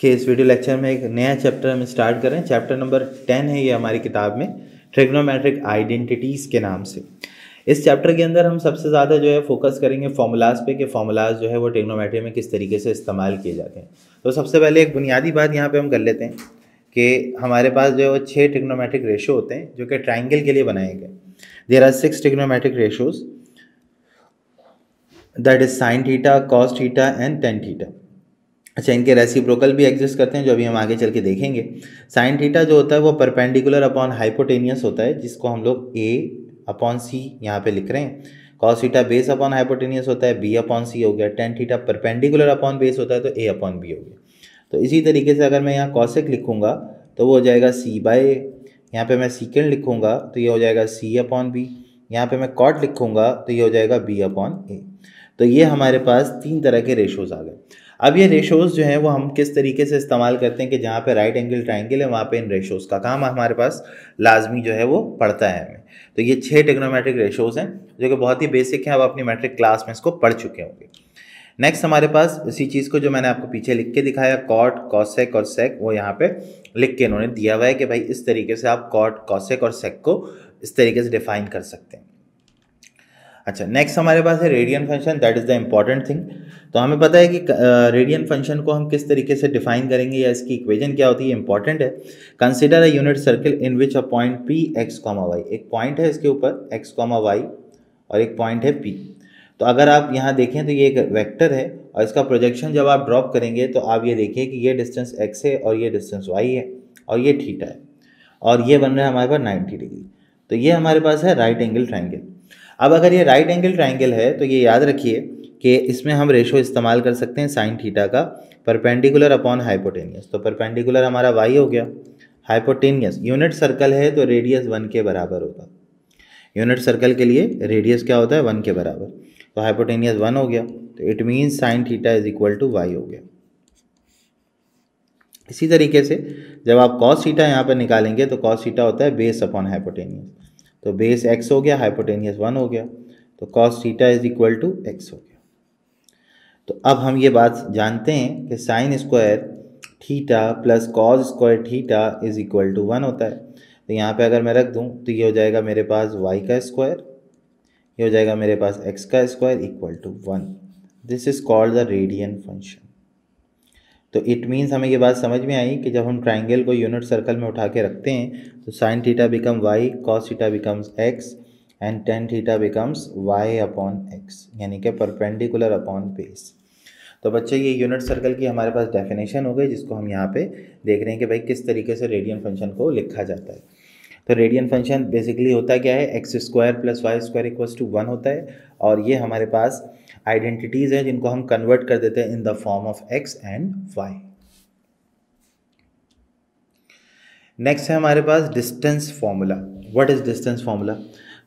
के इस video lecture में एक नया चैप्टर हम स्टार्ट करें चैप्टर नंबर टेन है ये हमारी किताब में ट्रिग्नोमेट्रिक आइडेंटिटीज़ के नाम से इस चैप्टर के अंदर हम सबसे ज़्यादा जो है फोकस करेंगे फॉर्मूलाज पे कि फॉर्मूलाज जो है वो ट्रिग्नोमेट्री में किस तरीके से इस्तेमाल किए जाते हैं तो सबसे पहले एक बुनियादी बात यहाँ पर हम कर लेते हैं कि हमारे पास जो है वो छः ट्रिग्नोमेट्रिक रेशो होते हैं जो कि ट्राइंगल के लिए बनाए गए there are six trigonometric ratios that is sine theta cos theta and tan theta अच्छा इनके रेसिप्रोकल भी एग्जिस्ट करते हैं जो अभी हम आगे चल के देखेंगे साइन थीटा जो होता है वो परपेंडिकुलर अपॉन हाइपोटेनियस होता है जिसको हम लोग ए अपॉन सी यहाँ पे लिख रहे हैं cos theta base upon hypotenuse होता है बी अपॉन सी हो गया tan theta perpendicular upon base होता है तो ए अपॉन बी हो गया तो इसी तरीके से अगर मैं यहाँ कॉसिक लिखूँगा तो वो हो जाएगा सी बाय ए यहाँ पर मैं सीकेंड लिखूँगा तो ये हो जाएगा सी अपॉन बी यहाँ पर मैं कॉट लिखूँगा तो ये हो जाएगा बी अपॉन ए तो ये हमारे पास तीन तरह के रेशोज़ आ गए अब ये रेशोज़ जो हैं वो हम किस तरीके से इस्तेमाल करते हैं कि जहाँ पे राइट एंगल ट्राइंगल है वहाँ पे इन रेशोज़ का काम हमारे पास लाजमी जो है वो पड़ता है हमें तो ये छः टेक्नोमेट्रिक रेशोज़ हैं जो कि बहुत ही बेसिक हैं अब अपनी मैट्रिक क्लास में इसको पढ़ चुके होंगे नेक्स्ट हमारे पास इसी चीज़ को जो मैंने आपको पीछे लिख के दिखाया कॉट कॉसेक और सेक वो यहाँ पर लिख के इन्होंने दिया हुआ है कि भाई इस तरीके से आप कॉट कॉसेक और सेक को इस तरीके से डिफाइन कर सकते हैं अच्छा नेक्स्ट हमारे पास है radian function that is the important thing तो हमें पता है कि रेडियन uh, फंक्शन को हम किस तरीके से डिफाइन करेंगे या इसकी इक्वेजन क्या होती है इंपॉर्टेंट है consider a unit circle in which a point P X comma Y एक पॉइंट है इसके ऊपर एक्स कॉमा वाई और एक पॉइंट है पी तो अगर आप यहाँ देखें तो ये एक वैक्टर है और इसका प्रोजेक्शन जब आप ड्रॉप करेंगे तो आप ये देखिए कि ये डिस्टेंस एक्स है और ये डिस्टेंस वाई है और ये ठीटा है और ये बन रहा है हमारे पास नाइन्टी डिग्री तो ये हमारे पास है राइट एंगल ट्राइंगल अब अगर ये राइट एंगल ट्राइंगल है तो ये याद रखिए कि इसमें हम रेशो इस्तेमाल कर सकते हैं साइन थीटा का परपेंडिकुलर अपॉन हाइपोटेनियस तो परपेंडिकुलर हमारा वाई हो गया हाइपोटेनियस यूनिट सर्कल है तो रेडियस वन के बराबर होगा यूनिट सर्कल के लिए रेडियस क्या होता है वन के बराबर तो हाइपोटेनियस वन हो गया तो it means sine theta is equal to Y हो गया इसी तरीके से जब आप कॉस थीटा यहाँ पर निकालेंगे तो कॉस थीटा होता है बेस अपॉन हाइपोटेनियस तो बेस एक्स हो गया हाइपोटेनियस वन हो गया तो cos theta is equal to X हो गया तो अब हम ये बात जानते हैं कि sine square theta plus cos square theta is equal to one होता है तो यहाँ पे अगर मैं रख दूँ तो ये हो जाएगा मेरे पास वाई का स्क्वायर ये हो जाएगा मेरे पास एक्स का square equal to one this is called the radian function तो इट मीन्स हमें ये बात समझ में आई कि जब हम ट्राइंगल को यूनिट सर्कल में उठा के रखते हैं तो sine theta become Y cos theta becomes X and tan theta becomes Y upon X यानी कि परपेंडिकुलर अपॉन बेस तो बच्चे ये यूनिट सर्कल की हमारे पास डेफिनेशन हो गई जिसको हम यहाँ पे देख रहे हैं कि भाई किस तरीके से रेडियन फंक्शन को लिखा जाता है तो रेडियन फंक्शन बेसिकली होता क्या है X square plus Y square equals to one होता है और ये हमारे पास आइडेंटिटीज़ हैं जिनको हम कन्वर्ट कर देते हैं in the form of X and Y next है हमारे पास distance formula what is distance formula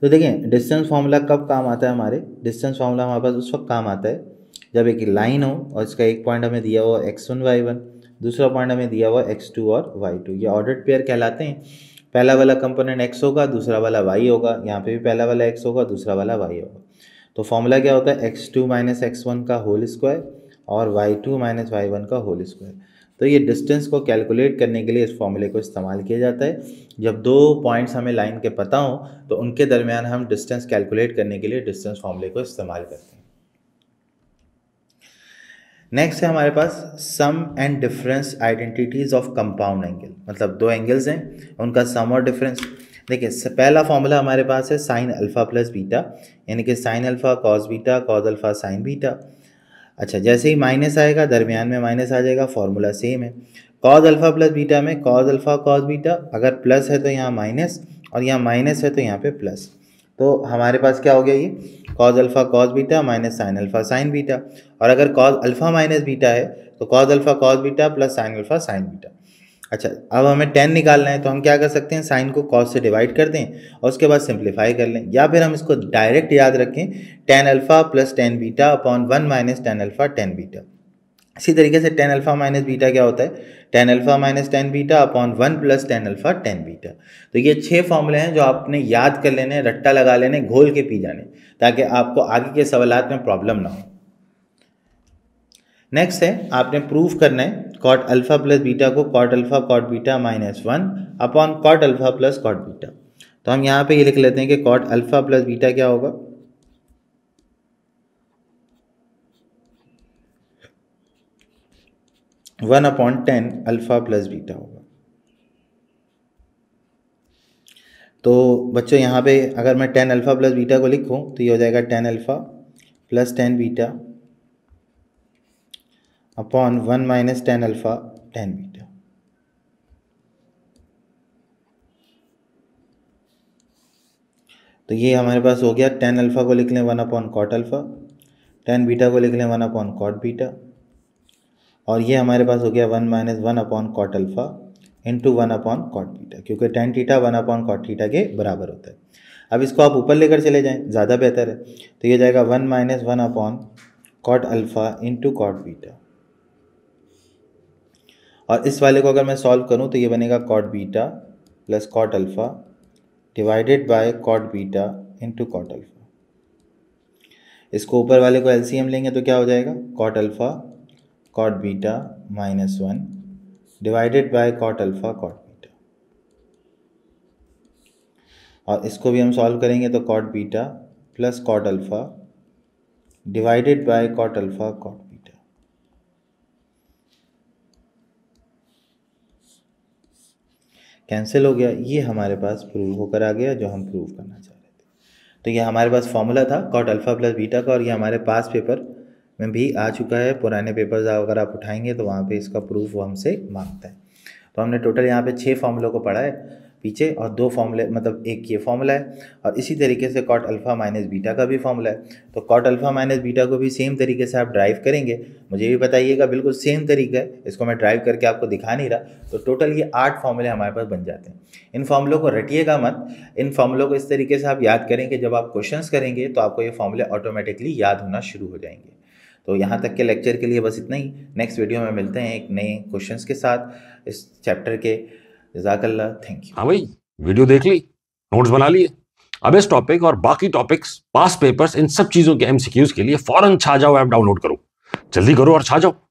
तो देखें डिस्टेंस फार्मूला कब काम आता है हमारे डिस्टेंस फार्मूला हमारे पास उस वक्त काम आता है जब एक लाइन हो और इसका एक पॉइंट हमें दिया हुआ एक्स वन वाई वन दूसरा पॉइंट हमें दिया हुआ एक्स टू और वाई टू ये ऑर्डर्ड पेयर कहलाते हैं पहला वाला कंपोनेंट एक्स होगा दूसरा वाला वाई होगा यहाँ पे भी पहला वाला एक्स होगा दूसरा वाला वाई होगा तो फॉर्मूला क्या होता है X two minus X one का होल स्क्वायर और Y two minus Y one का होल स्क्वायर तो ये डिस्टेंस को कैलकुलेट करने के लिए इस फॉर्मूले को इस्तेमाल किया जाता है जब दो पॉइंट्स हमें लाइन के पता हों तो उनके दरमियान हम डिस्टेंस कैलकुलेट करने के लिए डिस्टेंस फॉर्मूले को इस्तेमाल करते हैं नेक्स्ट है हमारे पास sum and difference identities of compound angle मतलब दो एंगल्स हैं उनका सम और डिफरेंस देखिए पहला फॉर्मूला हमारे पास है साइन अल्फ़ा प्लस बीटा यानी कि sine alpha cos beta cos alpha sine beta अच्छा जैसे ही माइनस आएगा दरमियान में माइनस आ जाएगा फार्मूला सेम है कॉज अल्फ़ा प्लस बीटा में कॉज अल्फ़ा कॉज बीटा अगर प्लस है तो यहाँ माइनस और यहाँ माइनस है तो यहाँ पे प्लस तो हमारे पास क्या हो गया ये cos alpha cos beta minus sine alpha sine beta और अगर कॉज अल्फ़ा माइनस बीटा है तो cos alpha cos beta plus sine alpha sine beta अच्छा अब हमें टेन निकालना है तो हम क्या कर सकते हैं साइन को कॉज से डिवाइड कर दें और उसके बाद सिंप्लीफाई कर लें या फिर हम इसको डायरेक्ट याद रखें tan alpha plus tan beta upon one minus tan alpha tan beta इसी तरीके से टेन अल्फ़ा माइनस बीटा क्या होता है tan alpha minus tan beta upon one plus tan alpha tan beta तो ये छह फॉर्मूले हैं जो आपने याद कर लेने रट्टा लगा लेने घोल के पी जाने ताकि आपको आगे के सवालत में प्रॉब्लम ना हो नेक्स्ट है आपने प्रूफ करना है कॉट अल्फ़ा प्लस बीटा को cot alpha cot beta minus one upon cot alpha plus cot beta तो हम यहाँ पे ये लिख लेते हैं कि कॉट अल्फ़ा प्लस बीटा क्या होगा one upon tan alpha plus beta होगा तो बच्चों यहाँ पे अगर मैं टेन अल्फ़ा प्लस बीटा को लिखूँ तो ये हो जाएगा tan alpha plus tan beta upon one minus tan alpha tan beta तो ये हमारे पास हो गया टेन अल्फ़ा को लिख लें one upon cot alpha tan beta को लिख लें वन अपॉन कॉट बीटा और ये हमारे पास हो गया one minus one upon cot alpha into one upon cot theta क्योंकि tan theta one upon cot theta के बराबर होता है अब इसको आप ऊपर लेकर चले जाएँ ज़्यादा बेहतर है तो ये जाएगा one minus one upon cot alpha into cot beta और इस वाले को अगर मैं सॉल्व करूँ तो ये बनेगा cot beta plus cot alpha divided by cot beta into cot alpha इसको ऊपर वाले को एलसीएम लेंगे तो क्या हो जाएगा cot alpha cot beta minus 1 divided by cot alpha cot beta और इसको भी हम सॉल्व करेंगे तो cot beta plus cot alpha divided by cot alpha cot beta cancel हो गया ये हमारे पास प्रूव होकर आ गया जो हम प्रूव करना चाह रहे थे तो ये हमारे पास फॉर्मूला था cot अल्फ़ा प्लस बीटा का और ये हमारे पास पेपर में भी आ चुका है पुराने पेपर्स अगर आप उठाएंगे तो वहाँ पे इसका प्रूफ वो हमसे मांगता है तो हमने टोटल यहाँ पे छः फॉर्मूलों को पढ़ा है पीछे और दो फॉर्मूले मतलब एक ये फॉर्मूला है और इसी तरीके से कॉट अल्फ़ा माइनस बीटा का भी फॉर्मूला है तो कॉट अल्फ़ा माइनस बीटा को भी सेम तरीके से आप ड्राइव करेंगे मुझे भी बताइएगा बिल्कुल सेम तरीका है इसको मैं ड्राइव करके आपको दिखा नहीं रहा तो टोटल ये आठ फॉर्मूले हमारे पास बन जाते हैं इन फॉर्मूलों को रटिएगा मत इन फॉर्मूलों को इस तरीके से आप याद करेंगे जब आप क्वेश्चन करेंगे तो आपको ये फॉर्मूले ऑटोमेटिकली याद होना शुरू हो जाएंगे तो यहाँ हम्म। तक के लेक्चर के लिए बस इतना ही नेक्स्ट वीडियो में मिलते हैं एक नए क्वेश्चंस के साथ इस चैप्टर के जजाकल्ला थैंक यू हाँ भाई वीडियो देख ली नोट्स बना लिए अब इस टॉपिक और बाकी टॉपिक्स पास पेपर्स इन सब चीज़ों के एम के लिए फौरन छा जाओ ऐप डाउनलोड करो जल्दी करो और छा जाओ